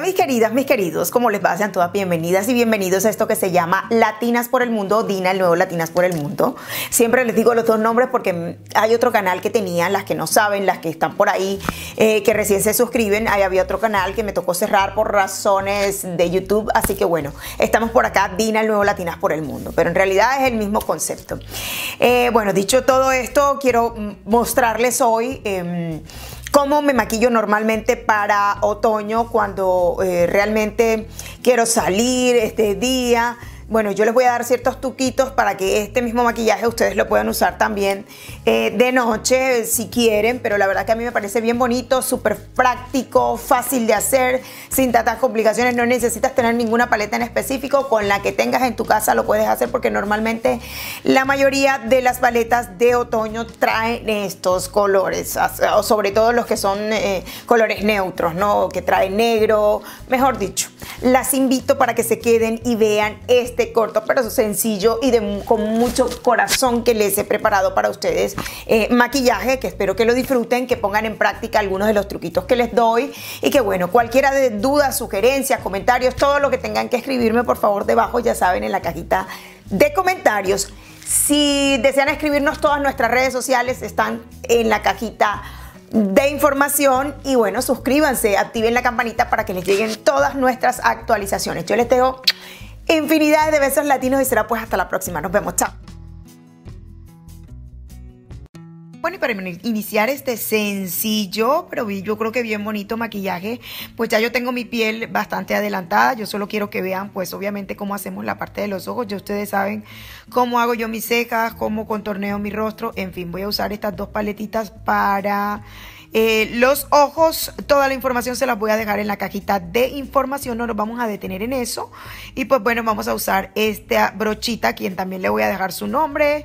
mis queridas, mis queridos, como les va? Sean todas bienvenidas y bienvenidos a esto que se llama Latinas por el Mundo, Dina, el nuevo Latinas por el Mundo. Siempre les digo los dos nombres porque hay otro canal que tenían, las que no saben, las que están por ahí, eh, que recién se suscriben, ahí había otro canal que me tocó cerrar por razones de YouTube, así que bueno, estamos por acá, Dina, el nuevo Latinas por el Mundo, pero en realidad es el mismo concepto. Eh, bueno, dicho todo esto, quiero mostrarles hoy... Em, cómo me maquillo normalmente para otoño cuando eh, realmente quiero salir este día bueno, yo les voy a dar ciertos tuquitos para que este mismo maquillaje ustedes lo puedan usar también eh, de noche si quieren, pero la verdad que a mí me parece bien bonito, súper práctico, fácil de hacer, sin tantas complicaciones, no necesitas tener ninguna paleta en específico, con la que tengas en tu casa lo puedes hacer porque normalmente la mayoría de las paletas de otoño traen estos colores, sobre todo los que son eh, colores neutros, ¿no? Que traen negro, mejor dicho las invito para que se queden y vean este corto, pero sencillo y con mucho corazón que les he preparado para ustedes. Eh, maquillaje, que espero que lo disfruten, que pongan en práctica algunos de los truquitos que les doy y que bueno, cualquiera de dudas, sugerencias, comentarios, todo lo que tengan que escribirme, por favor, debajo, ya saben, en la cajita de comentarios. Si desean escribirnos todas nuestras redes sociales, están en la cajita de información y bueno, suscríbanse, activen la campanita para que les lleguen todas nuestras actualizaciones. Yo les tengo infinidades de besos latinos y será pues hasta la próxima. Nos vemos, chao. Bueno, y para iniciar este sencillo, pero yo creo que bien bonito maquillaje, pues ya yo tengo mi piel bastante adelantada, yo solo quiero que vean pues obviamente cómo hacemos la parte de los ojos, ya ustedes saben cómo hago yo mis cejas, cómo contorneo mi rostro, en fin, voy a usar estas dos paletitas para eh, los ojos, toda la información se las voy a dejar en la cajita de información, no nos vamos a detener en eso. Y pues bueno, vamos a usar esta brochita, quien también le voy a dejar su nombre.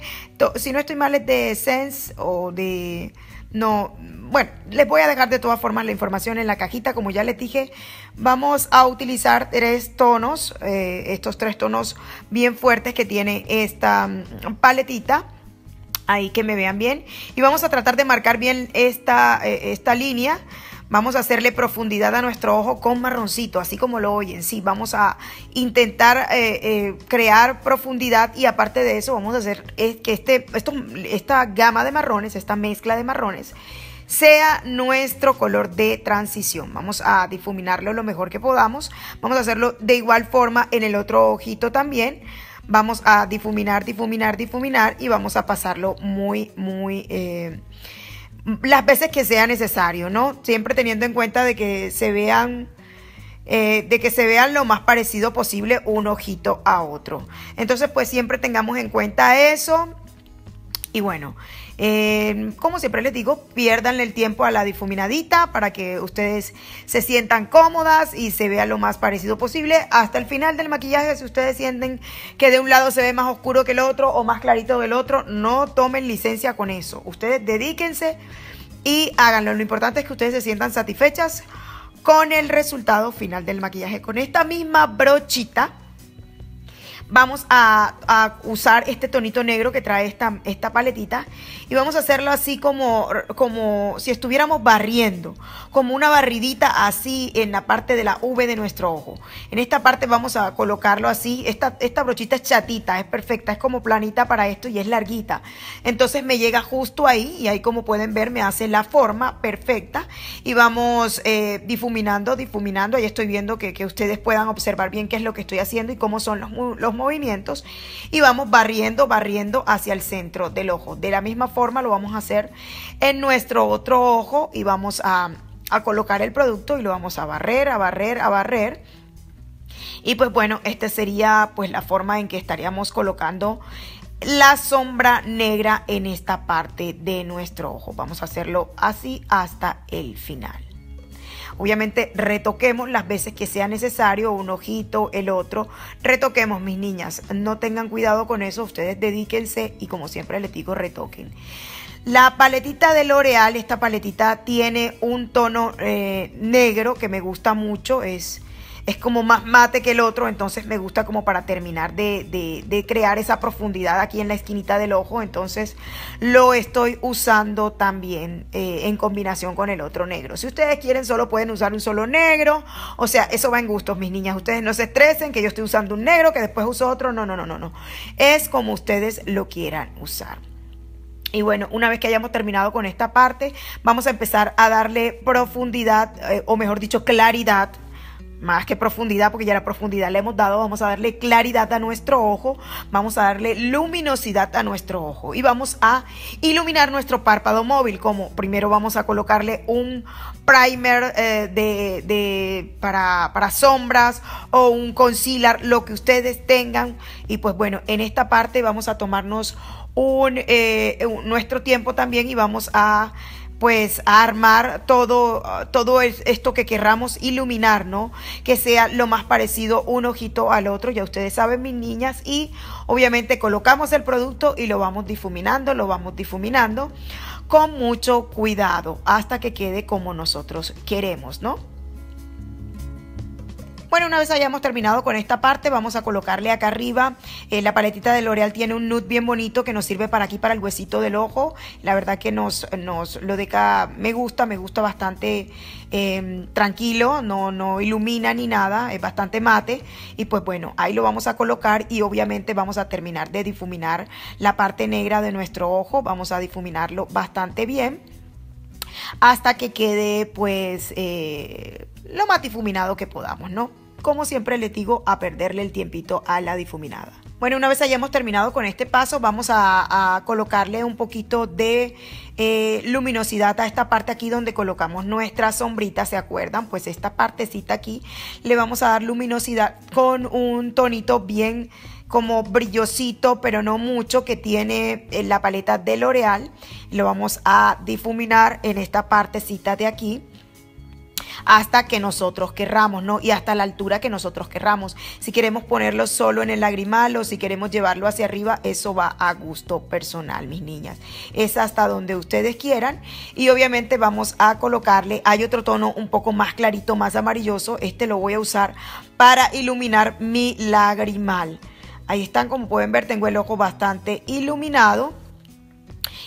Si no estoy mal es de Sense o de... No, bueno, les voy a dejar de todas formas la información en la cajita, como ya les dije, vamos a utilizar tres tonos, eh, estos tres tonos bien fuertes que tiene esta mm, paletita ahí que me vean bien. Y vamos a tratar de marcar bien esta, eh, esta línea. Vamos a hacerle profundidad a nuestro ojo con marroncito, así como lo oyen. Sí, vamos a intentar eh, eh, crear profundidad y aparte de eso vamos a hacer que este, esta gama de marrones, esta mezcla de marrones, sea nuestro color de transición. Vamos a difuminarlo lo mejor que podamos. Vamos a hacerlo de igual forma en el otro ojito también vamos a difuminar, difuminar, difuminar y vamos a pasarlo muy, muy... Eh, las veces que sea necesario, ¿no? Siempre teniendo en cuenta de que se vean eh, de que se vean lo más parecido posible un ojito a otro. Entonces, pues siempre tengamos en cuenta eso. Y bueno, eh, como siempre les digo, pierdan el tiempo a la difuminadita para que ustedes se sientan cómodas y se vea lo más parecido posible. Hasta el final del maquillaje, si ustedes sienten que de un lado se ve más oscuro que el otro o más clarito que el otro, no tomen licencia con eso. Ustedes dedíquense y háganlo. Lo importante es que ustedes se sientan satisfechas con el resultado final del maquillaje. Con esta misma brochita vamos a, usar este tonito negro que trae esta, esta paletita y vamos a hacerlo así como, como si estuviéramos barriendo, como una barridita así en la parte de la V de nuestro ojo. En esta parte vamos a colocarlo así, esta, esta brochita es chatita, es perfecta, es como planita para esto y es larguita. Entonces me llega justo ahí y ahí como pueden ver me hace la forma perfecta y vamos eh, difuminando, difuminando, ahí estoy viendo que, ustedes puedan observar bien qué es lo que estoy haciendo y cómo son los, los movimientos y vamos barriendo, barriendo hacia el centro del ojo. De la misma forma lo vamos a hacer en nuestro otro ojo y vamos a, colocar el producto y lo vamos a barrer, a barrer, a barrer. Y pues bueno, esta sería pues la forma en que estaríamos colocando la sombra negra en esta parte de nuestro ojo. Vamos a hacerlo así hasta el final. Obviamente retoquemos las veces que sea necesario, un ojito, el otro. Retoquemos, mis niñas. No tengan cuidado con eso, ustedes dedíquense y como siempre les digo, retoquen. La paletita de L'Oreal, esta paletita tiene un tono eh, negro que me gusta mucho, es es como más mate que el otro, entonces me gusta como para terminar de, crear esa profundidad aquí en la esquinita del ojo, entonces lo estoy usando también eh, en combinación con el otro negro. Si ustedes quieren solo pueden usar un solo negro, o sea, eso va en gustos, mis niñas, ustedes no se estresen que yo estoy usando un negro, que después uso otro, no, no, no, no, no, es como ustedes lo quieran usar. Y bueno, una vez que hayamos terminado con esta parte, vamos a empezar a darle profundidad, eh, o mejor dicho, claridad más que profundidad, porque ya la profundidad le hemos dado, vamos a darle claridad a nuestro ojo, vamos a darle luminosidad a nuestro ojo y vamos a iluminar nuestro párpado móvil, como primero vamos a colocarle un primer eh, de, para, para sombras o un concealer, lo que ustedes tengan. Y pues bueno, en esta parte vamos a tomarnos un, eh, nuestro tiempo también y vamos a pues armar todo, ah, todo esto que querramos iluminar, ¿no? Que sea lo más parecido un ojito al otro, ya ustedes saben mis niñas, y obviamente colocamos el producto y lo vamos difuminando, lo vamos difuminando con mucho cuidado hasta que quede como nosotros queremos, ¿no? Bueno, una vez hayamos terminado con esta parte, vamos a colocarle acá arriba. Eh, la paletita de L'Oreal tiene un nude bien bonito que nos sirve para aquí, para el huesito del ojo. La verdad que nos, nos lo deca, me gusta, me gusta bastante em, tranquilo, no, no ilumina ni nada, es bastante mate. Y pues bueno, ahí lo vamos a colocar y obviamente vamos a terminar de difuminar la parte negra de nuestro ojo. Vamos a difuminarlo bastante bien hasta que quede pues eh, lo más difuminado que podamos, ¿no? como siempre les digo, a perderle el tiempito a la difuminada. Bueno, una vez hayamos terminado con este paso, vamos a, colocarle un poquito de eh, luminosidad a esta parte aquí donde colocamos nuestra sombrita, ¿se acuerdan? Pues esta partecita aquí le vamos a dar luminosidad con un tonito bien como brillosito, pero no mucho, que tiene eh, la paleta de L'Oreal. Lo vamos a difuminar en esta partecita de aquí hasta que nosotros querramos, ¿no? Y hasta la altura que nosotros querramos. Si queremos ponerlo solo en el lagrimal o si queremos llevarlo hacia arriba, eso va a gusto personal, mis niñas. Es hasta donde ustedes quieran y obviamente vamos a colocarle, hay otro tono un poco más clarito, más amarilloso, este lo voy a usar para iluminar mi lagrimal. Ahí están, como pueden ver, tengo el ojo bastante iluminado.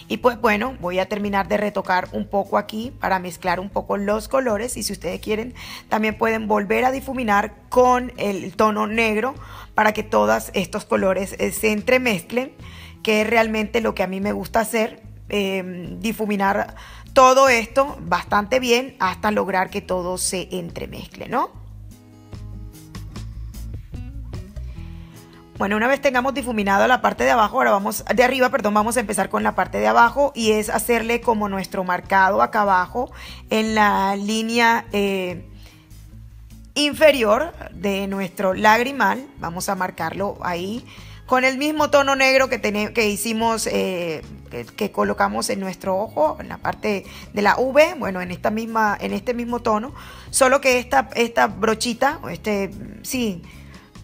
Y pues bueno, voy a terminar de retocar un poco aquí para mezclar un poco los colores y si ustedes quieren también pueden volver a difuminar con el tono negro para que todos estos colores eh, se entremezclen, que es realmente lo que a mí me gusta hacer, em, difuminar todo esto bastante bien hasta lograr que todo se entremezcle, ¿no? Bueno, una vez tengamos difuminado la parte de abajo, ahora vamos, de arriba, perdón, vamos a empezar con la parte de abajo y es hacerle como nuestro marcado acá abajo en la línea eh, inferior de nuestro lagrimal. Vamos a marcarlo ahí con el mismo tono negro que, que hicimos, eh, que, colocamos en nuestro ojo, en la parte de la V, bueno, en, esta misma, en este mismo tono, solo que esta, esta brochita, este, sí,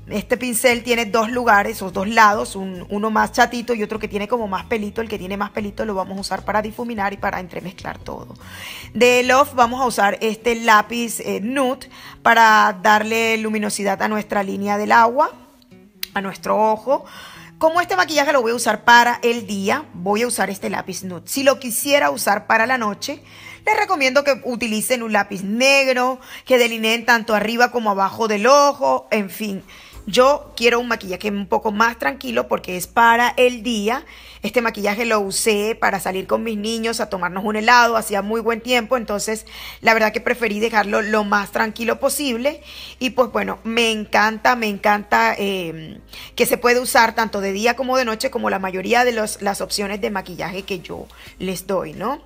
este pincel tiene dos lugares o dos lados, uno más chatito y otro que tiene como más pelito. El que tiene más pelito lo vamos a usar para difuminar y para entremezclar todo. De Love vamos a usar este lápiz eh, nude para darle luminosidad a nuestra línea del agua, a nuestro ojo. Como este maquillaje lo voy a usar para el día, voy a usar este lápiz nude. Si lo quisiera usar para la noche, les recomiendo que utilicen un lápiz negro, que delineen tanto arriba como abajo del ojo, en fin. Yo quiero un maquillaje un poco más tranquilo porque es para el día este maquillaje lo usé para salir con mis niños a tomarnos un helado, hacía muy buen tiempo, entonces la verdad que preferí dejarlo lo más tranquilo posible. Y pues bueno, me encanta, me encanta em, que se puede usar tanto de día como de noche, como la mayoría de las opciones de maquillaje que yo les doy, ¿no?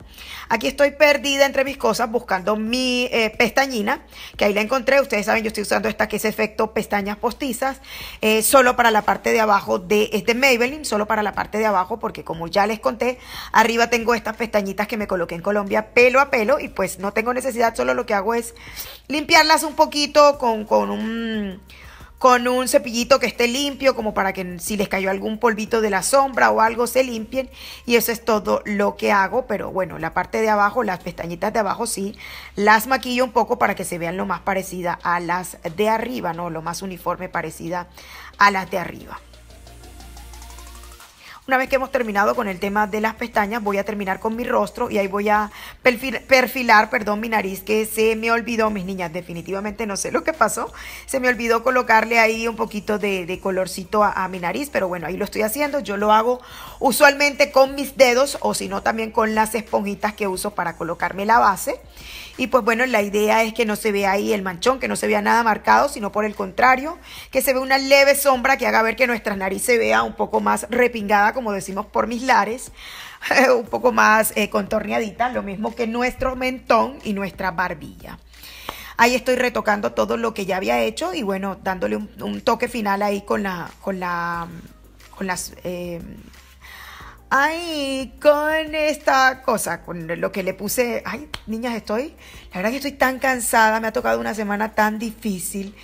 Aquí estoy perdida entre mis cosas buscando mi eh, pestañina, que ahí la encontré. Ustedes saben, yo estoy usando esta que es efecto pestañas postizas, eh, solo para la parte de abajo de este Maybelline, solo para la parte de abajo porque como ya les conté, arriba tengo estas pestañitas que me coloqué en Colombia pelo a pelo y pues no tengo necesidad, solo lo que hago es limpiarlas un poquito con, un con un cepillito que esté limpio, como para que si les cayó algún polvito de la sombra o algo se limpien. Y eso es todo lo que hago. Pero bueno, la parte de abajo, las pestañitas de abajo sí, las maquillo un poco para que se vean lo más parecida a las de arriba, ¿no? Lo más uniforme parecida a las de arriba. Una vez que hemos terminado con el tema de las pestañas, voy a terminar con mi rostro y ahí voy a perfilar, perdón, mi nariz que se me olvidó, mis niñas, definitivamente no sé lo que pasó. Se me olvidó colocarle ahí un poquito de, colorcito a mi nariz, pero bueno, ahí lo estoy haciendo. Yo lo hago usualmente con mis dedos o si no también con las esponjitas que uso para colocarme la base. Y pues bueno, la idea es que no se vea ahí el manchón, que no se vea nada marcado, sino por el contrario, que se vea una leve sombra que haga ver que nuestra nariz se vea un poco más repingada, como decimos por mis lares, un poco más eh, contorneadita, lo mismo que nuestro mentón y nuestra barbilla. Ahí estoy retocando todo lo que ya había hecho y bueno, dándole un, toque final ahí con la, con la, con las eh, Ay, con esta cosa, con lo que le puse, ay, niñas, estoy, la verdad que estoy tan cansada, me ha tocado una semana tan difícil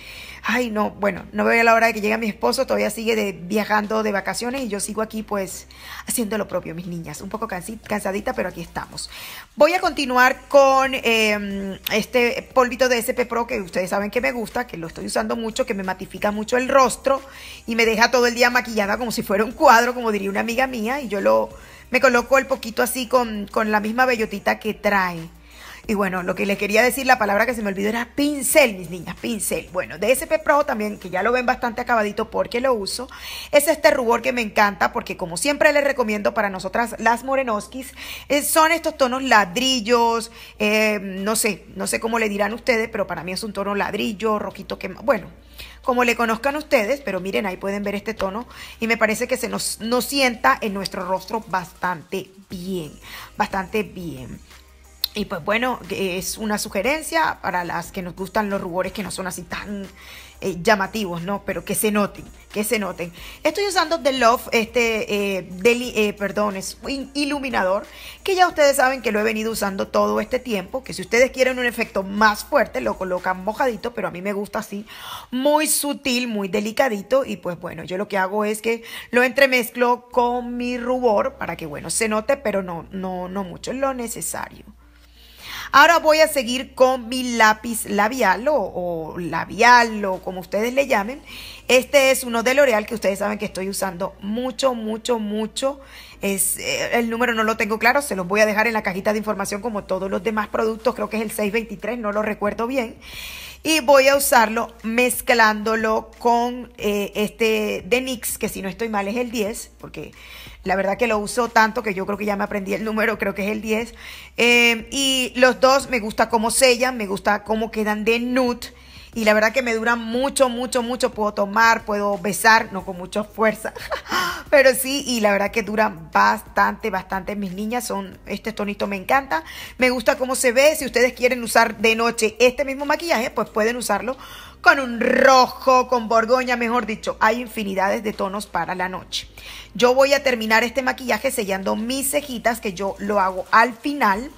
ay, no, bueno, no veo la hora de que llegue mi esposo, todavía sigue de, viajando de vacaciones y yo sigo aquí pues haciendo lo propio, mis niñas. Un poco cansadita, pero aquí estamos. Voy a continuar con em, este polvito de SP Pro que ustedes saben que me gusta, que lo estoy usando mucho, que me matifica mucho el rostro y me deja todo el día maquillada como si fuera un cuadro, como diría una amiga mía, y yo lo... Me coloco el poquito así con, con la misma bellotita que trae. Y bueno, lo que les quería decir, la palabra que se me olvidó era pincel, mis niñas, pincel. Bueno, de SP Pro también, que ya lo ven bastante acabadito porque lo uso, es este rubor que me encanta porque como siempre les recomiendo para nosotras las morenoskis, eh, son estos tonos ladrillos, eh, no sé, no sé cómo le dirán ustedes, pero para mí es un tono ladrillo, rojito que... Bueno, como le conozcan ustedes, pero miren, ahí pueden ver este tono y me parece que se nos, nos sienta en nuestro rostro bastante bien, bastante bien. Y pues bueno, es una sugerencia para las que nos gustan los rubores que no son así tan eh, llamativos, ¿no? Pero que se noten, que se noten. Estoy usando The Love, este, eh, eh, perdón, es un iluminador, que ya ustedes saben que lo he venido usando todo este tiempo, que si ustedes quieren un efecto más fuerte, lo colocan mojadito, pero a mí me gusta así, muy sutil, muy delicadito, y pues bueno, yo lo que hago es que lo entremezclo con mi rubor para que, bueno, se note, pero no, no, no mucho, lo necesario. Ahora voy a seguir con mi lápiz labial o, labial o como ustedes le llamen. Este es uno de L'Oreal que ustedes saben que estoy usando mucho, mucho, mucho. Es, eh, el número no lo tengo claro, se los voy a dejar en la cajita de información como todos los demás productos, creo que es el 623, no lo recuerdo bien. Y voy a usarlo mezclándolo con eh, este de NYX, que si no estoy mal es el 10, porque la verdad que lo uso tanto que yo creo que ya me aprendí el número, creo que es el 10. Em, y los dos me gusta cómo sellan, me gusta cómo quedan de nude. Y la verdad que me duran mucho, mucho, mucho. Puedo tomar, puedo besar, no con mucha fuerza, pero sí. Y la verdad que duran bastante, bastante. Mis niñas son, este tonito me encanta. Me gusta cómo se ve. Si ustedes quieren usar de noche este mismo maquillaje, pues pueden usarlo con un rojo, con borgoña, mejor dicho, hay infinidades de tonos para la noche. Yo voy a terminar este maquillaje sellando mis cejitas, que yo lo hago al final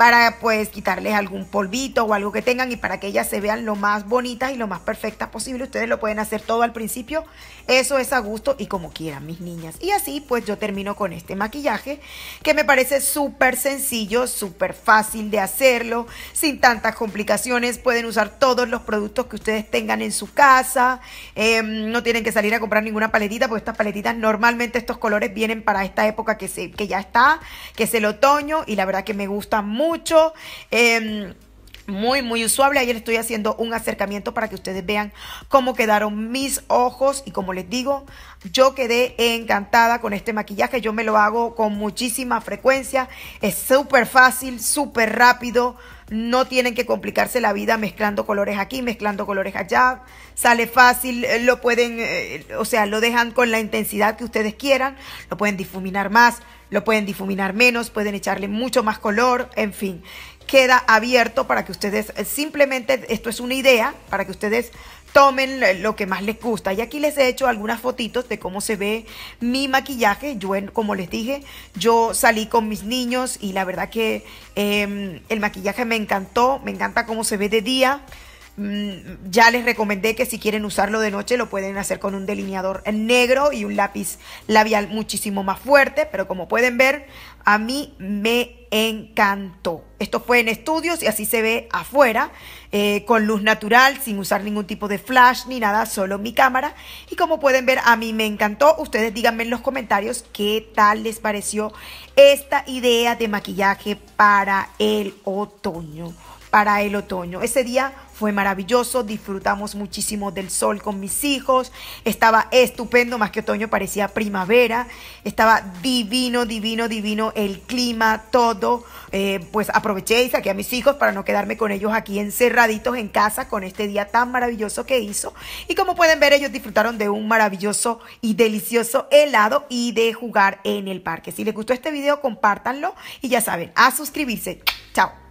para pues quitarles algún polvito o algo que tengan y para que ellas se vean lo más bonitas y lo más perfectas posible. Ustedes lo pueden hacer todo al principio. Eso es a gusto y como quieran mis niñas. Y así pues yo termino con este maquillaje que me parece súper sencillo, súper fácil de hacerlo, sin tantas complicaciones. Pueden usar todos los productos que ustedes tengan en su casa. Em, no tienen que salir a comprar ninguna paletita porque estas paletitas normalmente estos colores vienen para esta época que, se, que ya está, que es el otoño y la verdad que me gusta mucho Em, muy, muy usable. Ayer estoy haciendo un acercamiento para que ustedes vean cómo quedaron mis ojos. Y como les digo, yo quedé encantada con este maquillaje. Yo me lo hago con muchísima frecuencia. Es súper fácil, súper rápido. No tienen que complicarse la vida mezclando colores aquí, mezclando colores allá. Sale fácil, eh, lo pueden, eh, o sea, lo dejan con la intensidad que ustedes quieran. Lo pueden difuminar más, lo pueden difuminar menos, pueden echarle mucho más color, en fin. Queda abierto para que ustedes, eh, simplemente esto es una idea, para que ustedes tomen lo que más les gusta. Y aquí les he hecho algunas fotitos de cómo se ve mi maquillaje. Yo, como les dije, yo salí con mis niños y la verdad que em, el maquillaje me encantó, me encanta cómo se ve de día. Mm, ya les recomendé que si quieren usarlo de noche lo pueden hacer con un delineador negro y un lápiz labial muchísimo más fuerte, pero como pueden ver, a mí me encantó. Esto fue en estudios y así se ve afuera, eh, con luz natural, sin usar ningún tipo de flash ni nada, solo mi cámara. Y como pueden ver, a mí me encantó. Ustedes díganme en los comentarios qué tal les pareció esta idea de maquillaje para el otoño para el otoño. Ese día fue maravilloso, disfrutamos muchísimo del sol con mis hijos, estaba estupendo, más que otoño parecía primavera, estaba divino, divino, divino el clima, todo. Eh, pues aproveché y saqué a mis hijos para no quedarme con ellos aquí encerraditos en casa con este día tan maravilloso que hizo. Y como pueden ver, ellos disfrutaron de un maravilloso y delicioso helado y de jugar en el parque. Si les gustó este video, compártanlo y ya saben, a suscribirse. Chao.